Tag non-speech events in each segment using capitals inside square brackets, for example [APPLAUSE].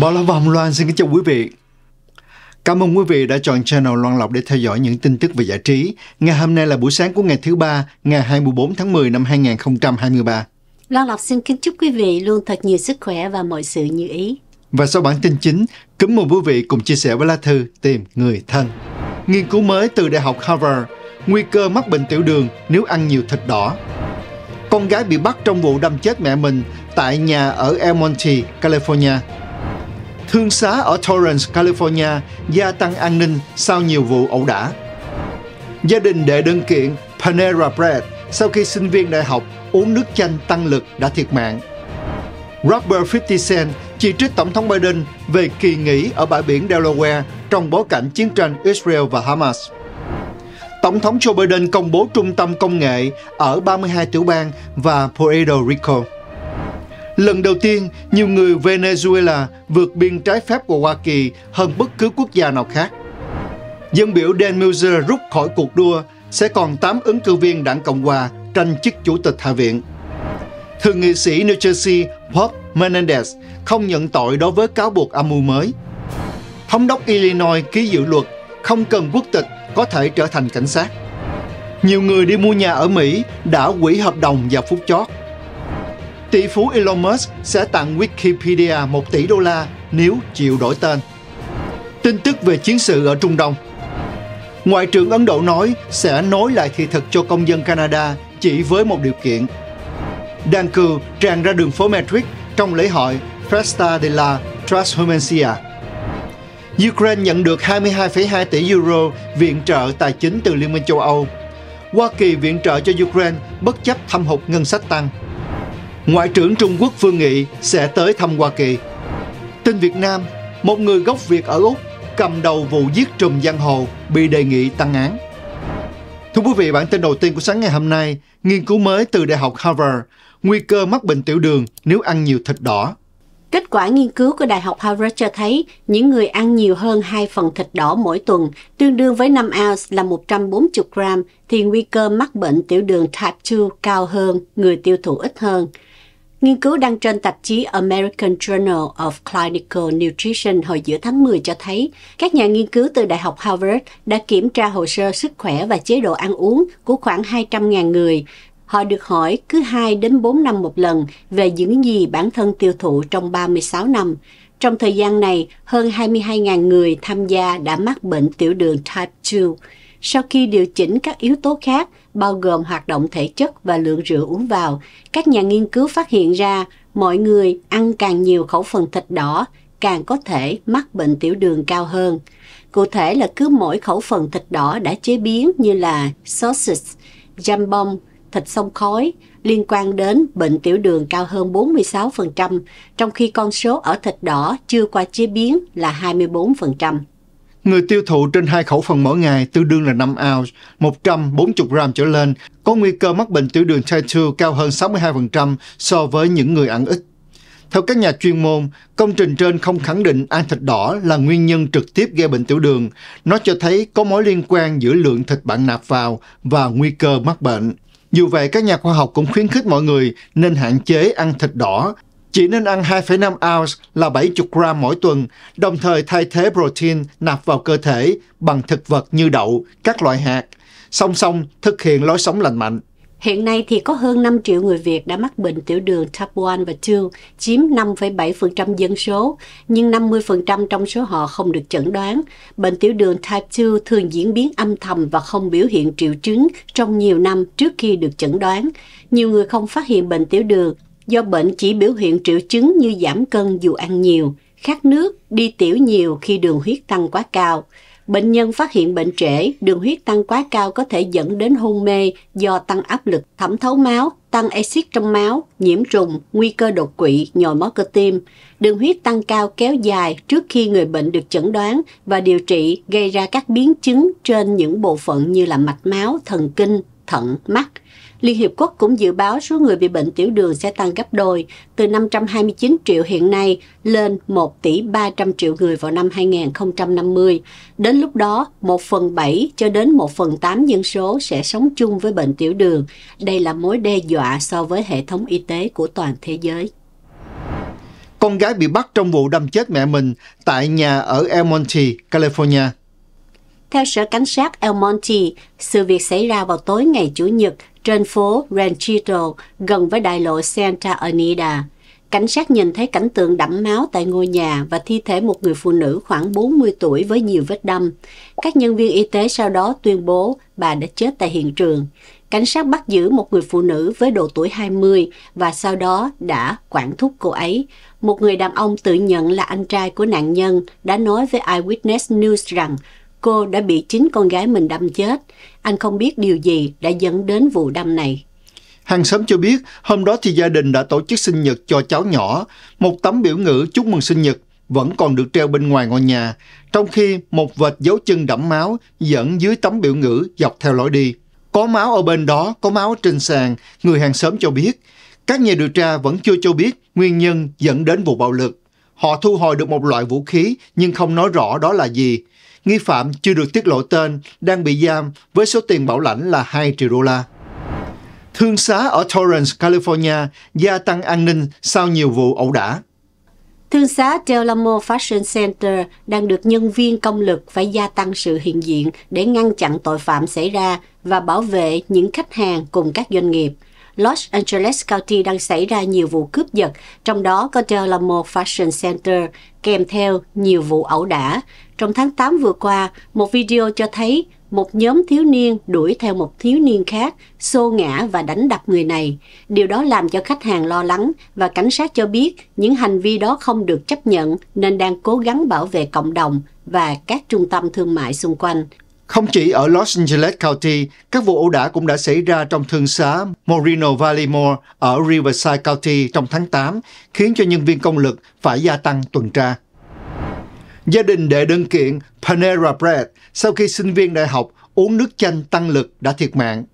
Bảo Long và Hồng Loan xin kính chào quý vị. Cảm ơn quý vị đã chọn channel Loan Lộc để theo dõi những tin tức về giải trí. Ngày hôm nay là buổi sáng của ngày thứ ba, ngày 24 tháng 10 năm 2023. Loan Lộc xin kính chúc quý vị luôn thật nhiều sức khỏe và mọi sự như ý. Và sau bản tin chính, kính mời quý vị cùng chia sẻ với lá thư tìm người thân. Nghiên cứu mới từ Đại học Harvard, nguy cơ mắc bệnh tiểu đường nếu ăn nhiều thịt đỏ. Con gái bị bắt trong vụ đâm chết mẹ mình tại nhà ở El Monte, California thương xá ở Torrance, California gia tăng an ninh sau nhiều vụ ẩu đả. Gia đình đệ đơn kiện Panera Bread sau khi sinh viên đại học uống nước chanh tăng lực đã thiệt mạng. Robert 50 Cent chỉ trích Tổng thống Biden về kỳ nghỉ ở bãi biển Delaware trong bối cảnh chiến tranh Israel và Hamas. Tổng thống Joe Biden công bố trung tâm công nghệ ở 32 tiểu bang và Puerto Rico. Lần đầu tiên, nhiều người Venezuela vượt biên trái phép qua Hoa Kỳ hơn bất cứ quốc gia nào khác. Dân biểu Dan Muser rút khỏi cuộc đua, sẽ còn 8 ứng cử viên đảng Cộng Hòa tranh chức chủ tịch Hạ viện. Thượng nghị sĩ New Jersey Bob Menendez không nhận tội đối với cáo buộc âm mưu mới. Thống đốc Illinois ký dự luật không cần quốc tịch có thể trở thành cảnh sát. Nhiều người đi mua nhà ở Mỹ đã quỹ hợp đồng vào phút chót tỷ phú Elon Musk sẽ tặng Wikipedia 1 tỷ đô la nếu chịu đổi tên. Tin tức về chiến sự ở Trung Đông Ngoại trưởng Ấn Độ nói sẽ nối lại thị thực cho công dân Canada chỉ với một điều kiện. Đàn cừu tràn ra đường phố Madrid trong lễ hội Festa de la Transhumancia. Ukraine nhận được 22,2 tỷ euro viện trợ tài chính từ Liên minh châu Âu. Hoa Kỳ viện trợ cho Ukraine bất chấp thâm hụt ngân sách tăng. Ngoại trưởng Trung Quốc Vương Nghị sẽ tới thăm Hoa Kỳ. Tin Việt Nam, một người gốc Việt ở Úc cầm đầu vụ giết trùm giang hồ bị đề nghị tăng án. Thưa quý vị, bản tin đầu tiên của sáng ngày hôm nay, nghiên cứu mới từ Đại học Harvard, nguy cơ mắc bệnh tiểu đường nếu ăn nhiều thịt đỏ. Kết quả nghiên cứu của Đại học Harvard cho thấy những người ăn nhiều hơn 2 phần thịt đỏ mỗi tuần, tương đương với 5 ounce là 140 gram, thì nguy cơ mắc bệnh tiểu đường type 2 cao hơn người tiêu thụ ít hơn. Nghiên cứu đăng trên tạp chí American Journal of Clinical Nutrition hồi giữa tháng 10 cho thấy, các nhà nghiên cứu từ Đại học Harvard đã kiểm tra hồ sơ sức khỏe và chế độ ăn uống của khoảng 200.000 người. Họ được hỏi cứ 2 đến 4 năm một lần về những gì bản thân tiêu thụ trong 36 năm. Trong thời gian này, hơn 22.000 người tham gia đã mắc bệnh tiểu đường type 2 sau khi điều chỉnh các yếu tố khác, bao gồm hoạt động thể chất và lượng rượu uống vào, các nhà nghiên cứu phát hiện ra mọi người ăn càng nhiều khẩu phần thịt đỏ, càng có thể mắc bệnh tiểu đường cao hơn. Cụ thể là cứ mỗi khẩu phần thịt đỏ đã chế biến như là sausage, jambon, thịt sông khói liên quan đến bệnh tiểu đường cao hơn 46%, trong khi con số ở thịt đỏ chưa qua chế biến là 24%. Người tiêu thụ trên hai khẩu phần mỗi ngày tương đương là 5 ounce, 140 gram trở lên, có nguy cơ mắc bệnh tiểu đường type 2 cao hơn 62% so với những người ăn ít. Theo các nhà chuyên môn, công trình trên không khẳng định ăn thịt đỏ là nguyên nhân trực tiếp gây bệnh tiểu đường. Nó cho thấy có mối liên quan giữa lượng thịt bạn nạp vào và nguy cơ mắc bệnh. Dù vậy, các nhà khoa học cũng khuyến khích mọi người nên hạn chế ăn thịt đỏ chỉ nên ăn 2,5 ounce là 70 gram mỗi tuần, đồng thời thay thế protein nạp vào cơ thể bằng thực vật như đậu, các loại hạt, song song thực hiện lối sống lành mạnh. Hiện nay thì có hơn 5 triệu người Việt đã mắc bệnh tiểu đường type 1 và 2, chiếm 5,7% dân số, nhưng 50% trong số họ không được chẩn đoán. Bệnh tiểu đường type 2 thường diễn biến âm thầm và không biểu hiện triệu chứng trong nhiều năm trước khi được chẩn đoán. Nhiều người không phát hiện bệnh tiểu đường do bệnh chỉ biểu hiện triệu chứng như giảm cân dù ăn nhiều, khát nước, đi tiểu nhiều khi đường huyết tăng quá cao. Bệnh nhân phát hiện bệnh trễ, đường huyết tăng quá cao có thể dẫn đến hôn mê do tăng áp lực thẩm thấu máu, tăng axit trong máu, nhiễm trùng, nguy cơ đột quỵ, nhồi máu cơ tim. Đường huyết tăng cao kéo dài trước khi người bệnh được chẩn đoán và điều trị gây ra các biến chứng trên những bộ phận như là mạch máu, thần kinh, thận, mắt – Liên Hiệp Quốc cũng dự báo số người bị bệnh tiểu đường sẽ tăng gấp đôi, từ 529 triệu hiện nay lên 1 tỷ 300 triệu người vào năm 2050. Đến lúc đó, 1 phần 7 cho đến 1 phần 8 dân số sẽ sống chung với bệnh tiểu đường. Đây là mối đe dọa so với hệ thống y tế của toàn thế giới. Con gái bị bắt trong vụ đâm chết mẹ mình tại nhà ở El Monte, California. Theo Sở Cảnh sát El Monte, sự việc xảy ra vào tối ngày Chủ nhật trên phố Ranchito gần với đại lộ Santa Anita. Cảnh sát nhìn thấy cảnh tượng đẫm máu tại ngôi nhà và thi thể một người phụ nữ khoảng 40 tuổi với nhiều vết đâm. Các nhân viên y tế sau đó tuyên bố bà đã chết tại hiện trường. Cảnh sát bắt giữ một người phụ nữ với độ tuổi 20 và sau đó đã quản thúc cô ấy. Một người đàn ông tự nhận là anh trai của nạn nhân đã nói với Eyewitness News rằng cô đã bị chính con gái mình đâm chết. Anh không biết điều gì đã dẫn đến vụ đâm này. Hàng xóm cho biết, hôm đó thì gia đình đã tổ chức sinh nhật cho cháu nhỏ. Một tấm biểu ngữ chúc mừng sinh nhật vẫn còn được treo bên ngoài ngôi nhà, trong khi một vệt dấu chân đẫm máu dẫn dưới tấm biểu ngữ dọc theo lối đi. Có máu ở bên đó, có máu trên sàn, người hàng xóm cho biết. Các nhà điều tra vẫn chưa cho biết nguyên nhân dẫn đến vụ bạo lực. Họ thu hồi được một loại vũ khí nhưng không nói rõ đó là gì. Nghi phạm chưa được tiết lộ tên đang bị giam với số tiền bảo lãnh là 2 triệu đô la. Thương xá ở Torrance, California gia tăng an ninh sau nhiều vụ ẩu đả. Thương xá Delamo Fashion Center đang được nhân viên công lực phải gia tăng sự hiện diện để ngăn chặn tội phạm xảy ra và bảo vệ những khách hàng cùng các doanh nghiệp – Los Angeles County đang xảy ra nhiều vụ cướp giật, trong đó có Delamo Fashion Center, kèm theo nhiều vụ ẩu đả. Trong tháng 8 vừa qua, một video cho thấy một nhóm thiếu niên đuổi theo một thiếu niên khác, xô ngã và đánh đập người này. Điều đó làm cho khách hàng lo lắng và cảnh sát cho biết những hành vi đó không được chấp nhận nên đang cố gắng bảo vệ cộng đồng và các trung tâm thương mại xung quanh. Không chỉ ở Los Angeles County, các vụ ẩu đả cũng đã xảy ra trong thương xá Moreno Valley Mall ở Riverside County trong tháng 8, khiến cho nhân viên công lực phải gia tăng tuần tra. Gia đình đệ đơn kiện Panera Bread sau khi sinh viên đại học uống nước chanh tăng lực đã thiệt mạng.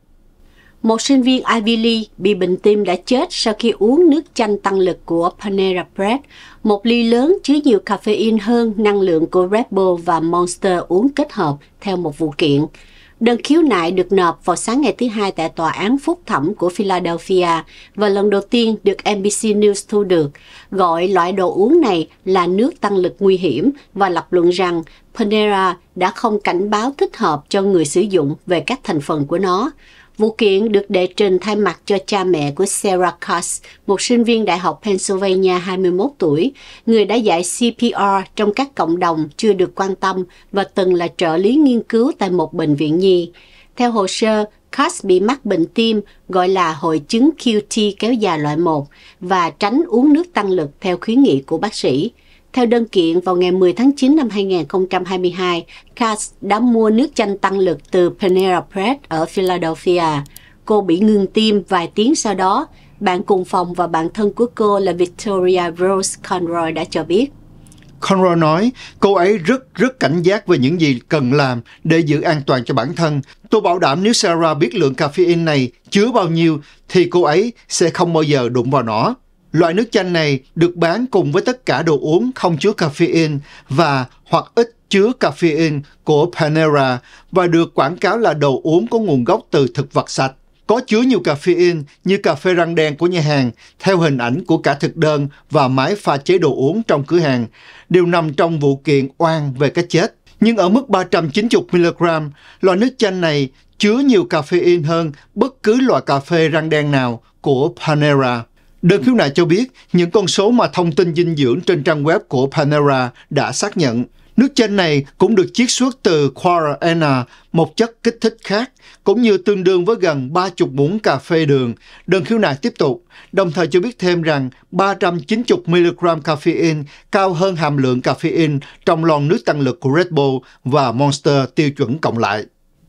Một sinh viên Ivy League bị bệnh tim đã chết sau khi uống nước chanh tăng lực của Panera Bread, một ly lớn chứa nhiều caffeine hơn năng lượng của Red Bull và Monster uống kết hợp theo một vụ kiện. Đơn khiếu nại được nộp vào sáng ngày thứ Hai tại Tòa án Phúc thẩm của Philadelphia và lần đầu tiên được NBC News thu được, gọi loại đồ uống này là nước tăng lực nguy hiểm và lập luận rằng Panera đã không cảnh báo thích hợp cho người sử dụng về các thành phần của nó. Vụ kiện được đệ trình thay mặt cho cha mẹ của Sarah Cox, một sinh viên Đại học Pennsylvania 21 tuổi, người đã dạy CPR trong các cộng đồng chưa được quan tâm và từng là trợ lý nghiên cứu tại một bệnh viện nhi. Theo hồ sơ, Cox bị mắc bệnh tim gọi là hội chứng QT kéo dài loại 1 và tránh uống nước tăng lực theo khuyến nghị của bác sĩ. Theo đơn kiện, vào ngày 10 tháng 9 năm 2022, Cass đã mua nước chanh tăng lực từ Panera Bread ở Philadelphia. Cô bị ngừng tim vài tiếng sau đó. Bạn cùng phòng và bạn thân của cô là Victoria Rose Conroy đã cho biết. Conroy nói, cô ấy rất rất cảnh giác về những gì cần làm để giữ an toàn cho bản thân. Tôi bảo đảm nếu Sarah biết lượng caffeine này chứa bao nhiêu thì cô ấy sẽ không bao giờ đụng vào nó. Loại nước chanh này được bán cùng với tất cả đồ uống không chứa caffeine và hoặc ít chứa caffeine của Panera và được quảng cáo là đồ uống có nguồn gốc từ thực vật sạch. Có chứa nhiều caffeine như cà phê răng đen của nhà hàng, theo hình ảnh của cả thực đơn và máy pha chế đồ uống trong cửa hàng, đều nằm trong vụ kiện oan về cái chết. Nhưng ở mức 390mg, loại nước chanh này chứa nhiều caffeine hơn bất cứ loại cà phê răng đen nào của Panera. Đơn khiếu nại cho biết những con số mà thông tin dinh dưỡng trên trang web của Panera đã xác nhận. Nước chanh này cũng được chiết xuất từ Quarana, một chất kích thích khác, cũng như tương đương với gần 30 muỗng cà phê đường. Đơn khiếu nại tiếp tục, đồng thời cho biết thêm rằng 390mg caffeine cao hơn hàm lượng caffeine trong lon nước tăng lực của Red Bull và Monster tiêu chuẩn cộng lại.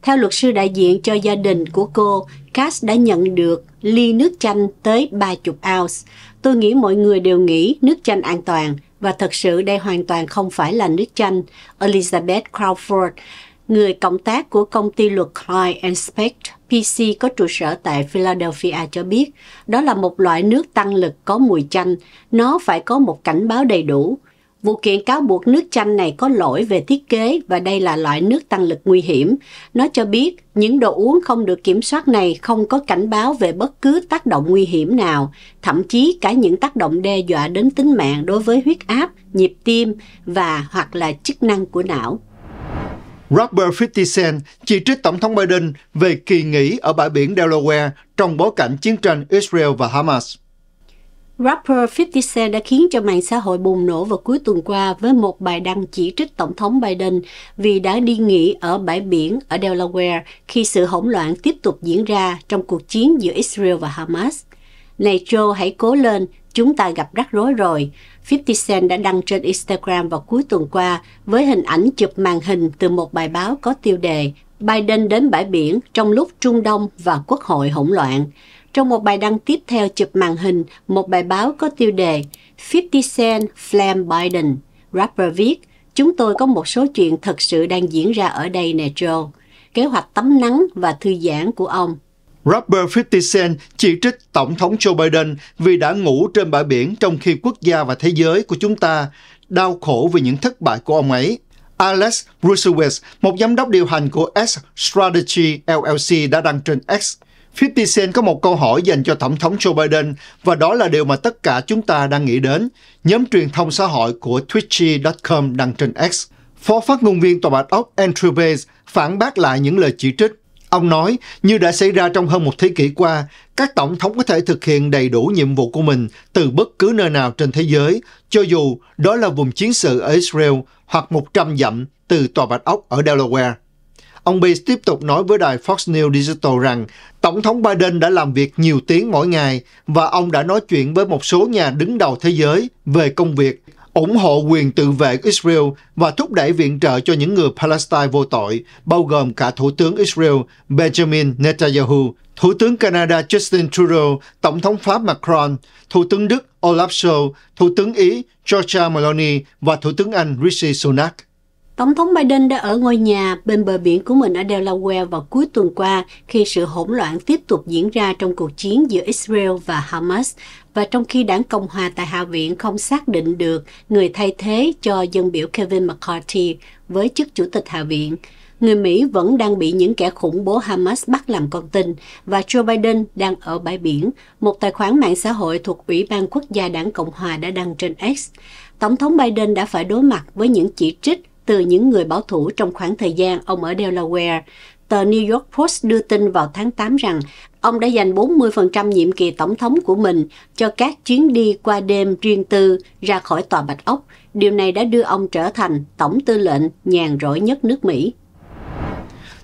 Theo luật sư đại diện cho gia đình của cô, Cass đã nhận được ly nước chanh tới 30 ounce. Tôi nghĩ mọi người đều nghĩ nước chanh an toàn, và thật sự đây hoàn toàn không phải là nước chanh. Elizabeth Crawford, người cộng tác của công ty luật Clyde Spectre PC có trụ sở tại Philadelphia cho biết, đó là một loại nước tăng lực có mùi chanh. Nó phải có một cảnh báo đầy đủ. Vụ kiện cáo buộc nước chanh này có lỗi về thiết kế và đây là loại nước tăng lực nguy hiểm. Nó cho biết những đồ uống không được kiểm soát này không có cảnh báo về bất cứ tác động nguy hiểm nào, thậm chí cả những tác động đe dọa đến tính mạng đối với huyết áp, nhịp tim và hoặc là chức năng của não. Robert Fitzgerald chỉ trích Tổng thống Biden về kỳ nghỉ ở bãi biển Delaware trong bối cảnh chiến tranh Israel và Hamas. Rapper 50 Cent đã khiến cho mạng xã hội bùng nổ vào cuối tuần qua với một bài đăng chỉ trích Tổng thống Biden vì đã đi nghỉ ở bãi biển ở Delaware khi sự hỗn loạn tiếp tục diễn ra trong cuộc chiến giữa Israel và Hamas. Này Joe, hãy cố lên, chúng ta gặp rắc rối rồi. 50 Cent đã đăng trên Instagram vào cuối tuần qua với hình ảnh chụp màn hình từ một bài báo có tiêu đề Biden đến bãi biển trong lúc Trung Đông và Quốc hội hỗn loạn. Trong một bài đăng tiếp theo chụp màn hình, một bài báo có tiêu đề 50 Cent Flam Biden, rapper viết, chúng tôi có một số chuyện thật sự đang diễn ra ở đây nè Joe. Kế hoạch tắm nắng và thư giãn của ông. Rapper 50 Cent chỉ trích Tổng thống Joe Biden vì đã ngủ trên bãi biển trong khi quốc gia và thế giới của chúng ta đau khổ vì những thất bại của ông ấy. Alex Russowitz, một giám đốc điều hành của S Strategy LLC đã đăng trên X 50 Cent có một câu hỏi dành cho Tổng thống Joe Biden và đó là điều mà tất cả chúng ta đang nghĩ đến. Nhóm truyền thông xã hội của Twitchy.com đăng trên X. Phó phát ngôn viên Tòa Bạch Ốc Andrew Bates phản bác lại những lời chỉ trích. Ông nói, như đã xảy ra trong hơn một thế kỷ qua, các tổng thống có thể thực hiện đầy đủ nhiệm vụ của mình từ bất cứ nơi nào trên thế giới, cho dù đó là vùng chiến sự ở Israel hoặc 100 dặm từ Tòa Bạch Ốc ở Delaware. Ông Bates tiếp tục nói với đài Fox News Digital rằng Tổng thống Biden đã làm việc nhiều tiếng mỗi ngày và ông đã nói chuyện với một số nhà đứng đầu thế giới về công việc ủng hộ quyền tự vệ Israel và thúc đẩy viện trợ cho những người Palestine vô tội, bao gồm cả Thủ tướng Israel Benjamin Netanyahu, Thủ tướng Canada Justin Trudeau, Tổng thống Pháp Macron, Thủ tướng Đức Olaf Scholz, Thủ tướng Ý Giorgia Meloni và Thủ tướng Anh Rishi Sunak. Tổng thống Biden đã ở ngôi nhà bên bờ biển của mình ở Delaware vào cuối tuần qua khi sự hỗn loạn tiếp tục diễn ra trong cuộc chiến giữa Israel và Hamas và trong khi đảng Cộng hòa tại Hạ viện không xác định được người thay thế cho dân biểu Kevin McCarthy với chức chủ tịch Hạ viện. Người Mỹ vẫn đang bị những kẻ khủng bố Hamas bắt làm con tin và Joe Biden đang ở bãi biển, một tài khoản mạng xã hội thuộc Ủy ban Quốc gia đảng Cộng hòa đã đăng trên X. Tổng thống Biden đã phải đối mặt với những chỉ trích từ những người bảo thủ trong khoảng thời gian ông ở Delaware. Tờ New York Post đưa tin vào tháng 8 rằng ông đã dành 40% nhiệm kỳ tổng thống của mình cho các chuyến đi qua đêm riêng tư ra khỏi tòa Bạch Ốc. Điều này đã đưa ông trở thành tổng tư lệnh nhàn rỗi nhất nước Mỹ.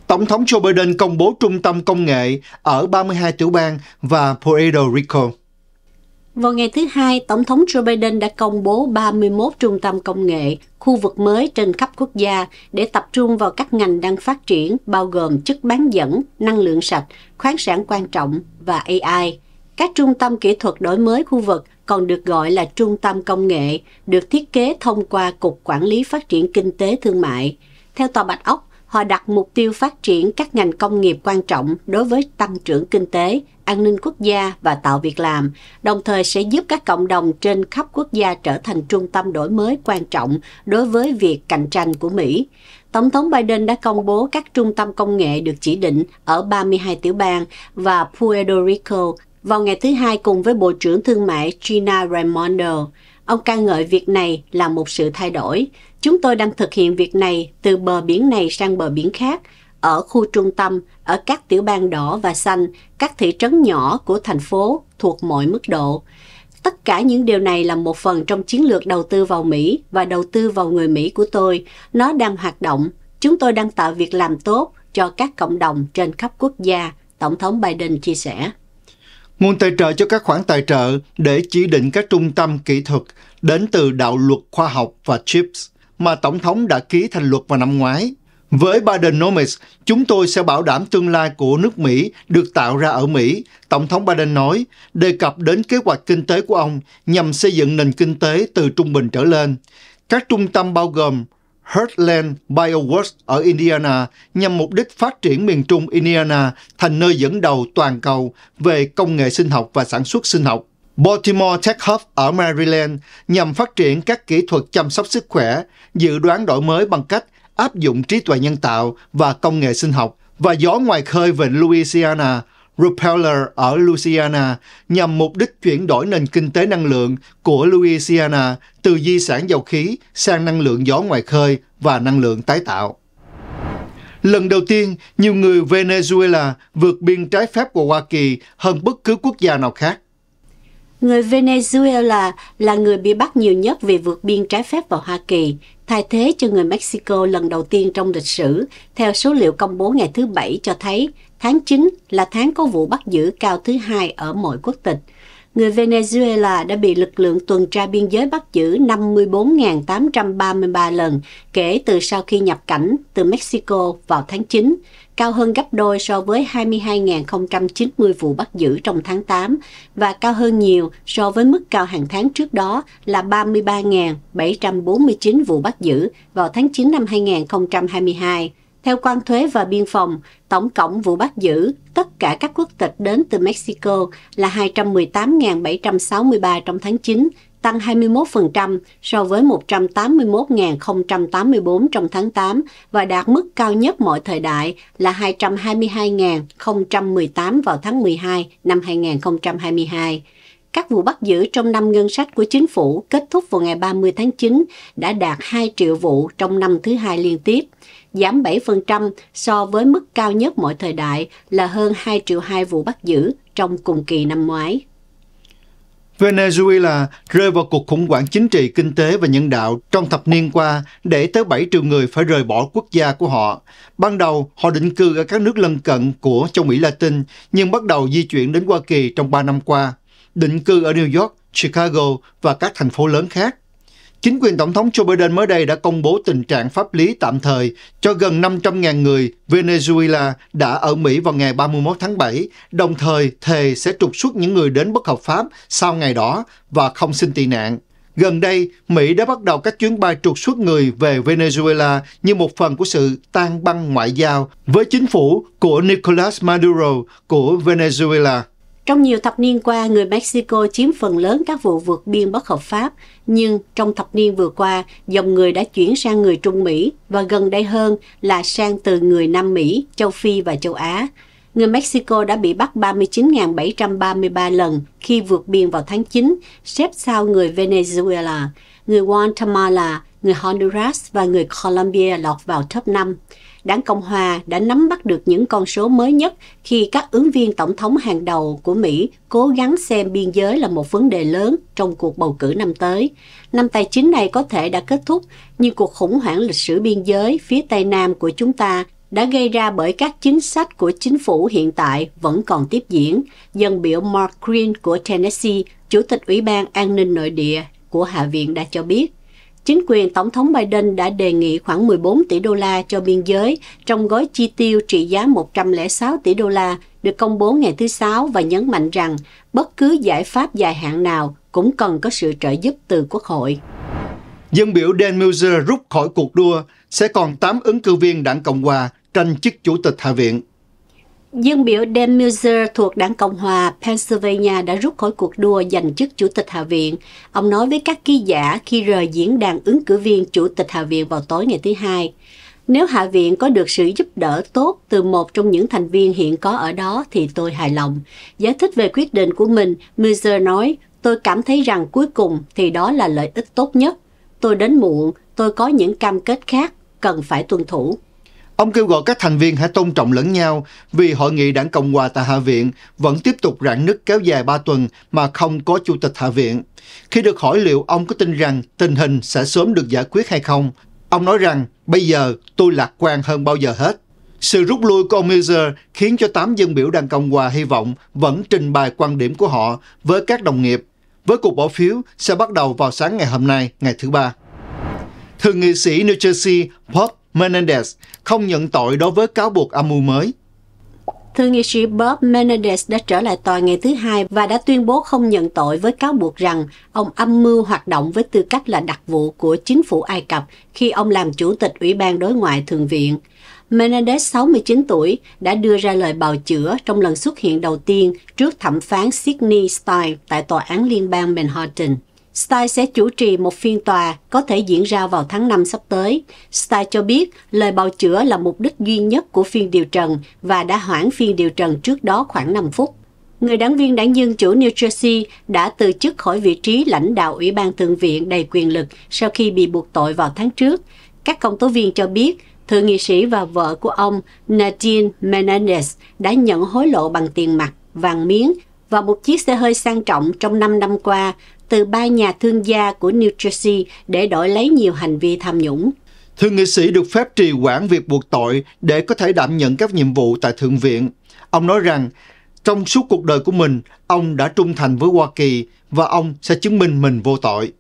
Tổng thống Joe Biden công bố trung tâm công nghệ ở 32 tiểu bang và Puerto Rico. Vào ngày thứ hai, Tổng thống Joe Biden đã công bố 31 trung tâm công nghệ, khu vực mới trên khắp quốc gia để tập trung vào các ngành đang phát triển, bao gồm chất bán dẫn, năng lượng sạch, khoáng sản quan trọng và AI. Các trung tâm kỹ thuật đổi mới khu vực còn được gọi là trung tâm công nghệ, được thiết kế thông qua Cục Quản lý Phát triển Kinh tế Thương mại. Theo Tòa Bạch Ốc, họ đặt mục tiêu phát triển các ngành công nghiệp quan trọng đối với tăng trưởng kinh tế an ninh quốc gia và tạo việc làm, đồng thời sẽ giúp các cộng đồng trên khắp quốc gia trở thành trung tâm đổi mới quan trọng đối với việc cạnh tranh của Mỹ. Tổng thống Biden đã công bố các trung tâm công nghệ được chỉ định ở 32 tiểu bang và Puerto Rico vào ngày thứ Hai cùng với Bộ trưởng Thương mại Gina Raimondo. Ông ca ngợi việc này là một sự thay đổi. Chúng tôi đang thực hiện việc này từ bờ biển này sang bờ biển khác – ở khu trung tâm, ở các tiểu bang đỏ và xanh, các thị trấn nhỏ của thành phố thuộc mọi mức độ. Tất cả những điều này là một phần trong chiến lược đầu tư vào Mỹ và đầu tư vào người Mỹ của tôi. Nó đang hoạt động. Chúng tôi đang tạo việc làm tốt cho các cộng đồng trên khắp quốc gia, Tổng thống Biden chia sẻ. Nguồn tài trợ cho các khoản tài trợ để chỉ định các trung tâm kỹ thuật đến từ đạo luật khoa học và CHIPS mà Tổng thống đã ký thành luật vào năm ngoái với Bidenomics, chúng tôi sẽ bảo đảm tương lai của nước Mỹ được tạo ra ở Mỹ, Tổng thống Biden nói, đề cập đến kế hoạch kinh tế của ông nhằm xây dựng nền kinh tế từ trung bình trở lên. Các trung tâm bao gồm Heartland Bioworks ở Indiana nhằm mục đích phát triển miền trung Indiana thành nơi dẫn đầu toàn cầu về công nghệ sinh học và sản xuất sinh học. Baltimore Tech Hub ở Maryland nhằm phát triển các kỹ thuật chăm sóc sức khỏe, dự đoán đổi mới bằng cách áp dụng trí tuệ nhân tạo và công nghệ sinh học và gió ngoài khơi về Louisiana, Repeller ở Louisiana nhằm mục đích chuyển đổi nền kinh tế năng lượng của Louisiana từ di sản dầu khí sang năng lượng gió ngoài khơi và năng lượng tái tạo. Lần đầu tiên, nhiều người Venezuela vượt biên trái phép của Hoa Kỳ hơn bất cứ quốc gia nào khác. Người Venezuela là người bị bắt nhiều nhất vì vượt biên trái phép vào Hoa Kỳ, thay thế cho người Mexico lần đầu tiên trong lịch sử, theo số liệu công bố ngày thứ Bảy cho thấy tháng 9 là tháng có vụ bắt giữ cao thứ hai ở mọi quốc tịch – người Venezuela đã bị lực lượng tuần tra biên giới bắt giữ 54.833 lần kể từ sau khi nhập cảnh từ Mexico vào tháng 9, cao hơn gấp đôi so với 22.090 vụ bắt giữ trong tháng 8 và cao hơn nhiều so với mức cao hàng tháng trước đó là 33.749 vụ bắt giữ vào tháng 9 năm 2022. Theo quan thuế và biên phòng, tổng cộng vụ bắt giữ tất cả các quốc tịch đến từ Mexico là 218.763 trong tháng 9, tăng 21% so với 181.084 trong tháng 8 và đạt mức cao nhất mọi thời đại là 222.018 vào tháng 12 năm 2022. Các vụ bắt giữ trong năm ngân sách của chính phủ kết thúc vào ngày 30 tháng 9 đã đạt 2 triệu vụ trong năm thứ hai liên tiếp giảm 7% so với mức cao nhất mọi thời đại là hơn 2 triệu 2 vụ bắt giữ trong cùng kỳ năm ngoái. Venezuela rơi vào cuộc khủng hoảng chính trị, kinh tế và nhân đạo trong thập niên qua để tới 7 triệu người phải rời bỏ quốc gia của họ. Ban đầu, họ định cư ở các nước lân cận của châu Mỹ Latin, nhưng bắt đầu di chuyển đến Hoa Kỳ trong 3 năm qua. Định cư ở New York, Chicago và các thành phố lớn khác Chính quyền Tổng thống Joe Biden mới đây đã công bố tình trạng pháp lý tạm thời cho gần 500.000 người Venezuela đã ở Mỹ vào ngày 31 tháng 7, đồng thời thề sẽ trục xuất những người đến bất hợp pháp sau ngày đó và không xin tị nạn. Gần đây, Mỹ đã bắt đầu các chuyến bay trục xuất người về Venezuela như một phần của sự tan băng ngoại giao với chính phủ của Nicolas Maduro của Venezuela. Trong nhiều thập niên qua, người Mexico chiếm phần lớn các vụ vượt biên bất hợp pháp, nhưng trong thập niên vừa qua, dòng người đã chuyển sang người Trung Mỹ và gần đây hơn là sang từ người Nam Mỹ, châu Phi và châu Á. Người Mexico đã bị bắt 39.733 lần khi vượt biên vào tháng 9, xếp sau người Venezuela, người Guatemala, người Honduras và người Colombia lọt vào top 5 đảng Cộng Hòa đã nắm bắt được những con số mới nhất khi các ứng viên tổng thống hàng đầu của Mỹ cố gắng xem biên giới là một vấn đề lớn trong cuộc bầu cử năm tới. Năm tài chính này có thể đã kết thúc, nhưng cuộc khủng hoảng lịch sử biên giới phía Tây Nam của chúng ta đã gây ra bởi các chính sách của chính phủ hiện tại vẫn còn tiếp diễn. Dân biểu Mark Green của Tennessee, Chủ tịch Ủy ban An ninh Nội địa của Hạ viện đã cho biết Chính quyền Tổng thống Biden đã đề nghị khoảng 14 tỷ đô la cho biên giới trong gói chi tiêu trị giá 106 tỷ đô la được công bố ngày thứ Sáu và nhấn mạnh rằng bất cứ giải pháp dài hạn nào cũng cần có sự trợ giúp từ Quốc hội. Dân biểu Dan Muser rút khỏi cuộc đua, sẽ còn 8 ứng cử viên đảng Cộng hòa tranh chức Chủ tịch Hạ viện. Dân biểu Dan Muser thuộc đảng Cộng hòa Pennsylvania đã rút khỏi cuộc đua giành chức Chủ tịch Hạ viện. Ông nói với các ký giả khi rời diễn đàn ứng cử viên Chủ tịch Hạ viện vào tối ngày thứ Hai. Nếu Hạ viện có được sự giúp đỡ tốt từ một trong những thành viên hiện có ở đó thì tôi hài lòng. Giải thích về quyết định của mình, Muser nói, tôi cảm thấy rằng cuối cùng thì đó là lợi ích tốt nhất. Tôi đến muộn, tôi có những cam kết khác cần phải tuân thủ. Ông kêu gọi các thành viên hãy tôn trọng lẫn nhau vì hội nghị đảng Cộng hòa tại Hạ viện vẫn tiếp tục rạn nứt kéo dài 3 tuần mà không có Chủ tịch Hạ viện. Khi được hỏi liệu ông có tin rằng tình hình sẽ sớm được giải quyết hay không, ông nói rằng bây giờ tôi lạc quan hơn bao giờ hết. Sự rút lui của ông Mueller khiến cho 8 dân biểu đảng Cộng hòa hy vọng vẫn trình bày quan điểm của họ với các đồng nghiệp, với cuộc bỏ phiếu sẽ bắt đầu vào sáng ngày hôm nay, ngày thứ ba. Thượng nghị sĩ New Jersey Bob Menendez không nhận tội đối với cáo buộc âm mưu mới. Thượng nghị sĩ Bob Menendez đã trở lại tòa ngày thứ hai và đã tuyên bố không nhận tội với cáo buộc rằng ông âm mưu hoạt động với tư cách là đặc vụ của chính phủ Ai Cập khi ông làm chủ tịch Ủy ban Đối ngoại Thượng viện. Menendez, 69 tuổi, đã đưa ra lời bào chữa trong lần xuất hiện đầu tiên trước thẩm phán Sidney Stein tại Tòa án Liên bang Manhattan. Style sẽ chủ trì một phiên tòa có thể diễn ra vào tháng 5 sắp tới. Style cho biết lời bào chữa là mục đích duy nhất của phiên điều trần và đã hoãn phiên điều trần trước đó khoảng 5 phút. Người đảng viên đảng Dân Chủ New Jersey đã từ chức khỏi vị trí lãnh đạo Ủy ban Thượng viện đầy quyền lực sau khi bị buộc tội vào tháng trước. Các công tố viên cho biết thượng nghị sĩ và vợ của ông Nadine Menendez đã nhận hối lộ bằng tiền mặt, vàng miếng và một chiếc xe hơi sang trọng trong 5 năm qua từ ba nhà thương gia của New Jersey để đổi lấy nhiều hành vi tham nhũng. Thượng nghị sĩ được phép trì quản việc buộc tội để có thể đảm nhận các nhiệm vụ tại Thượng viện. Ông nói rằng, trong suốt cuộc đời của mình, ông đã trung thành với Hoa Kỳ và ông sẽ chứng minh mình vô tội.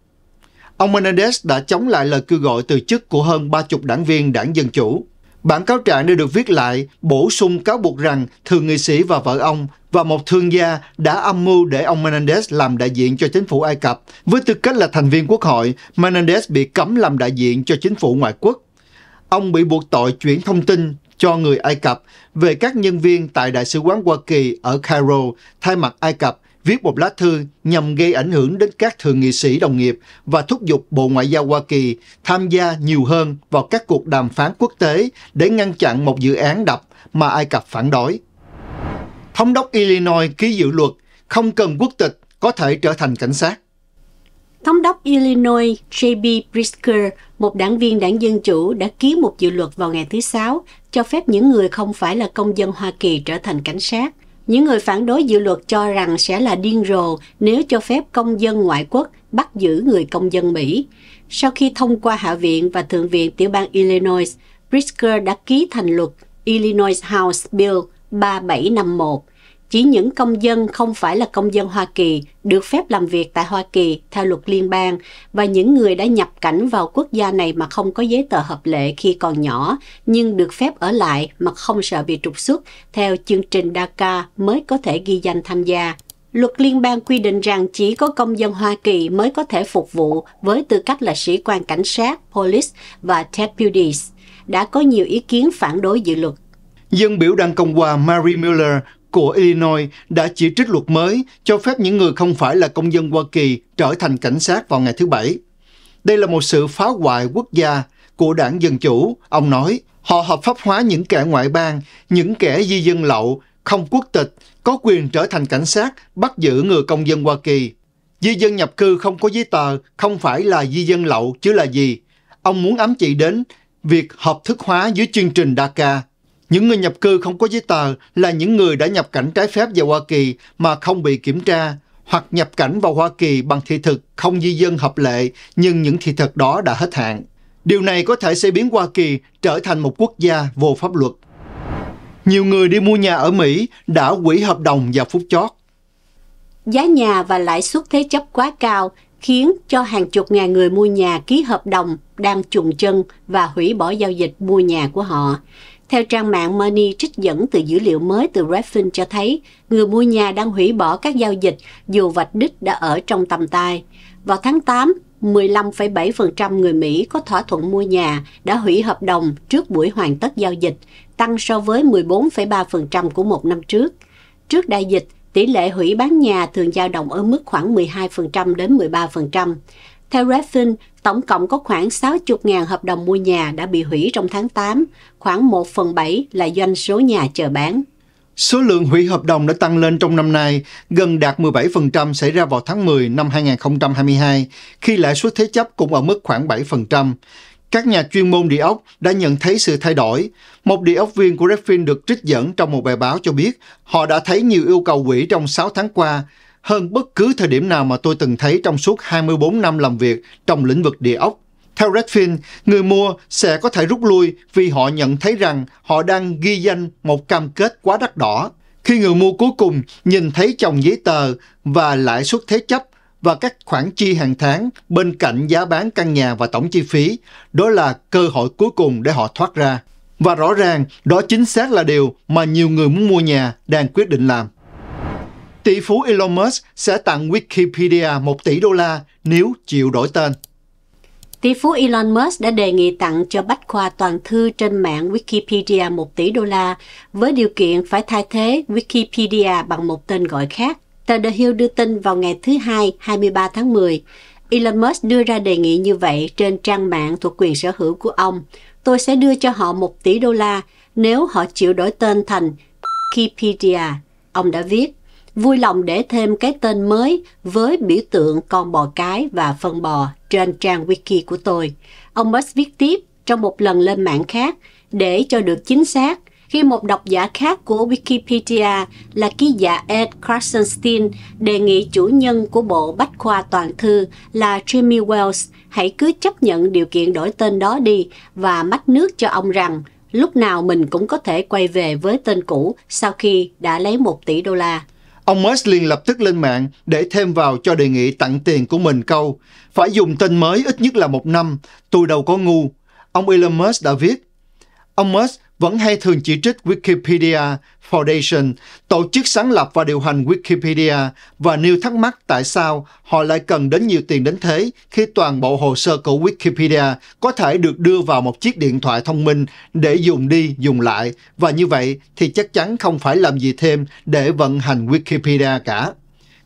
Ông Menendez đã chống lại lời kêu gọi từ chức của hơn 30 đảng viên đảng Dân Chủ. Bản cáo trạng đã được viết lại, bổ sung cáo buộc rằng thượng nghị sĩ và vợ ông và một thương gia đã âm mưu để ông Menendez làm đại diện cho chính phủ Ai Cập. Với tư cách là thành viên quốc hội, Menendez bị cấm làm đại diện cho chính phủ ngoại quốc. Ông bị buộc tội chuyển thông tin cho người Ai Cập về các nhân viên tại Đại sứ quán Hoa Kỳ ở Cairo thay mặt Ai Cập viết một lá thư nhằm gây ảnh hưởng đến các thượng nghị sĩ đồng nghiệp và thúc giục Bộ Ngoại giao Hoa Kỳ tham gia nhiều hơn vào các cuộc đàm phán quốc tế để ngăn chặn một dự án đập mà Ai Cập phản đối. Thống đốc Illinois ký dự luật không cần quốc tịch có thể trở thành cảnh sát. Thống đốc Illinois J.B. Brisker, một đảng viên đảng Dân Chủ, đã ký một dự luật vào ngày thứ Sáu cho phép những người không phải là công dân Hoa Kỳ trở thành cảnh sát. Những người phản đối dự luật cho rằng sẽ là điên rồ nếu cho phép công dân ngoại quốc bắt giữ người công dân Mỹ. Sau khi thông qua Hạ viện và Thượng viện tiểu bang Illinois, Pritzker đã ký thành luật Illinois House Bill 3751 chỉ những công dân không phải là công dân Hoa Kỳ được phép làm việc tại Hoa Kỳ theo luật liên bang và những người đã nhập cảnh vào quốc gia này mà không có giấy tờ hợp lệ khi còn nhỏ nhưng được phép ở lại mà không sợ bị trục xuất theo chương trình DACA mới có thể ghi danh tham gia. Luật liên bang quy định rằng chỉ có công dân Hoa Kỳ mới có thể phục vụ với tư cách là sĩ quan cảnh sát, police và deputies. Đã có nhiều ý kiến phản đối dự luật. Dân biểu đang công qua Mary Miller của Illinois đã chỉ trích luật mới cho phép những người không phải là công dân Hoa Kỳ trở thành cảnh sát vào ngày thứ Bảy. Đây là một sự phá hoại quốc gia của đảng Dân Chủ, ông nói. Họ hợp pháp hóa những kẻ ngoại bang, những kẻ di dân lậu, không quốc tịch, có quyền trở thành cảnh sát, bắt giữ người công dân Hoa Kỳ. Di dân nhập cư không có giấy tờ, không phải là di dân lậu chứ là gì. Ông muốn ám chỉ đến việc hợp thức hóa dưới chương trình DACA những người nhập cư không có giấy tờ là những người đã nhập cảnh trái phép vào Hoa Kỳ mà không bị kiểm tra hoặc nhập cảnh vào Hoa Kỳ bằng thị thực không di dân hợp lệ nhưng những thị thực đó đã hết hạn. Điều này có thể sẽ biến Hoa Kỳ trở thành một quốc gia vô pháp luật. Nhiều người đi mua nhà ở Mỹ đã hủy hợp đồng vào phút chót. Giá nhà và lãi suất thế chấp quá cao khiến cho hàng chục ngàn người mua nhà ký hợp đồng đang trùng chân và hủy bỏ giao dịch mua nhà của họ. Theo trang mạng Money trích dẫn từ dữ liệu mới từ Redfin cho thấy, người mua nhà đang hủy bỏ các giao dịch dù vạch đích đã ở trong tầm tay. Vào tháng 8, 15,7% người Mỹ có thỏa thuận mua nhà đã hủy hợp đồng trước buổi hoàn tất giao dịch, tăng so với 14,3% của một năm trước. Trước đại dịch, tỷ lệ hủy bán nhà thường dao động ở mức khoảng 12% đến 13%. Theo Redfin, tổng cộng có khoảng 60.000 hợp đồng mua nhà đã bị hủy trong tháng 8, khoảng 1 phần 7 là doanh số nhà chờ bán. Số lượng hủy hợp đồng đã tăng lên trong năm nay, gần đạt 17% xảy ra vào tháng 10 năm 2022, khi lãi suất thế chấp cũng ở mức khoảng 7%. Các nhà chuyên môn địa ốc đã nhận thấy sự thay đổi. Một địa ốc viên của Redfin được trích dẫn trong một bài báo cho biết họ đã thấy nhiều yêu cầu hủy trong 6 tháng qua, hơn bất cứ thời điểm nào mà tôi từng thấy trong suốt 24 năm làm việc trong lĩnh vực địa ốc. Theo Redfin, người mua sẽ có thể rút lui vì họ nhận thấy rằng họ đang ghi danh một cam kết quá đắt đỏ. Khi người mua cuối cùng nhìn thấy chồng giấy tờ và lãi suất thế chấp và các khoản chi hàng tháng bên cạnh giá bán căn nhà và tổng chi phí, đó là cơ hội cuối cùng để họ thoát ra. Và rõ ràng, đó chính xác là điều mà nhiều người muốn mua nhà đang quyết định làm tỷ phú Elon Musk sẽ tặng Wikipedia 1 tỷ đô la nếu chịu đổi tên. Tỷ phú Elon Musk đã đề nghị tặng cho bách khoa toàn thư trên mạng Wikipedia 1 tỷ đô la với điều kiện phải thay thế Wikipedia bằng một tên gọi khác. Tờ The Hill đưa tin vào ngày thứ Hai 23 tháng 10. Elon Musk đưa ra đề nghị như vậy trên trang mạng thuộc quyền sở hữu của ông. Tôi sẽ đưa cho họ 1 tỷ đô la nếu họ chịu đổi tên thành Wikipedia. Ông đã viết vui lòng để thêm cái tên mới với biểu tượng con bò cái và phân bò trên trang wiki của tôi. Ông Musk viết tiếp trong một lần lên mạng khác để cho được chính xác khi một độc giả khác của Wikipedia là ký giả Ed Krasenstein đề nghị chủ nhân của bộ Bách khoa toàn thư là Jimmy Wells hãy cứ chấp nhận điều kiện đổi tên đó đi và mách nước cho ông rằng lúc nào mình cũng có thể quay về với tên cũ sau khi đã lấy một tỷ đô la. Ông Musk liền lập tức lên mạng để thêm vào cho đề nghị tặng tiền của mình câu phải dùng tên mới ít nhất là một năm, tôi đâu có ngu. Ông Elon Musk đã viết. Ông Musk vẫn hay thường chỉ trích Wikipedia Foundation, tổ chức sáng lập và điều hành Wikipedia, và nêu thắc mắc tại sao họ lại cần đến nhiều tiền đến thế khi toàn bộ hồ sơ của Wikipedia có thể được đưa vào một chiếc điện thoại thông minh để dùng đi, dùng lại, và như vậy thì chắc chắn không phải làm gì thêm để vận hành Wikipedia cả.